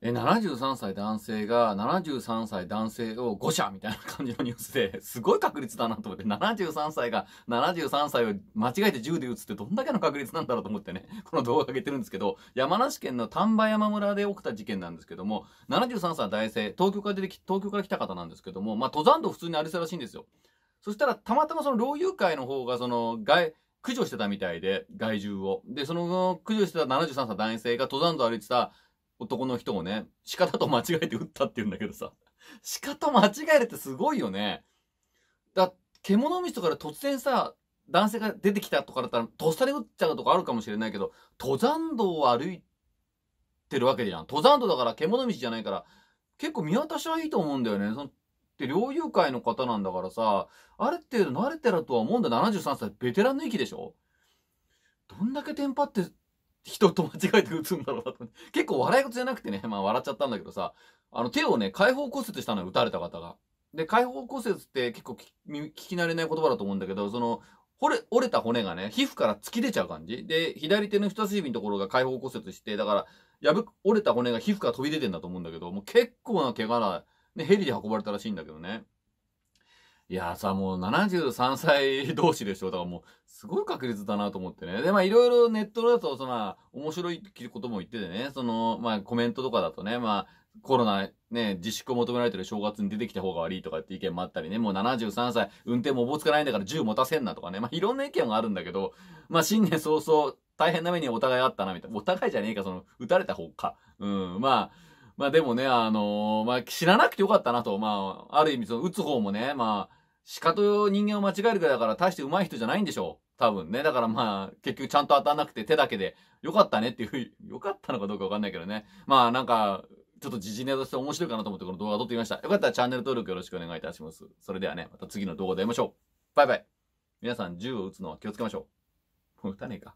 え、73歳男性が、73歳男性を誤射みたいな感じのニュースで、すごい確率だなと思って、73歳が73歳を間違えて銃で撃つってどんだけの確率なんだろうと思ってね、この動画上げてるんですけど、山梨県の丹波山村で起きた事件なんですけども、73歳男性、東京から出てき、東京から来た方なんですけども、まあ登山道普通にありそうらしいんですよ。そしたら、たまたまその猟友会の方が、その、外、駆除してたみたいで、害獣を。で、その、駆除してた73歳男性が登山道歩いてた男の人をね、鹿だと間違えて撃ったって言うんだけどさ、鹿 と間違えるってすごいよね。だ、獣道とかで突然さ、男性が出てきたとかだったら、とっさに撃っちゃうとかあるかもしれないけど、登山道を歩いてるわけじゃん。登山道だから獣道じゃないから、結構見渡しはいいと思うんだよね。そのって、猟友会の方なんだからさ、ある程度慣れてるとは思うんだよ。73歳、ベテランの域でしょどんだけテンパって人と間違えて打つんだろうなと。結構笑い事じゃなくてね、まあ笑っちゃったんだけどさ、あの手をね、開放骨折したのよ、打たれた方が。で、開放骨折って結構聞き慣れない言葉だと思うんだけど、その、折れ、折れた骨がね、皮膚から突き出ちゃう感じ。で、左手の人差し指のところが開放骨折して、だから、破、折れた骨が皮膚から飛び出てんだと思うんだけど、もう結構な怪我な、ね、ヘリで運ばれたらしいんだけどね。いやさ、もう73歳同士でしょ。だからもう、すごい確率だなと思ってね。で、まあいろいろネットだと、その、面白いってことも言っててね、その、まあコメントとかだとね、まあ、コロナ、ね、自粛を求められてる正月に出てきた方が悪いとかって意見もあったりね、もう73歳、運転もおぼつかないんだから銃持たせんなとかね、まあいろんな意見があるんだけど、まあ新年早々、大変な目にお互いあったな、みたいな。お互いじゃねえか、その、撃たれた方か。うん、まあ、まあでもね、あのー、まあ、知らなくてよかったなと、まあ、ある意味、その、撃つ方もね、まあ、鹿と人間を間違えるからだから大して上手い人じゃないんでしょう。多分ね。だからまあ、結局ちゃんと当たんなくて手だけで、よかったねっていう、に、よ かったのかどうかわかんないけどね。まあなんか、ちょっと時事ネタとして面白いかなと思ってこの動画撮ってみました。よかったらチャンネル登録よろしくお願いいたします。それではね、また次の動画で会いましょう。バイバイ。皆さん銃を撃つのは気をつけましょう。もう撃たねえか。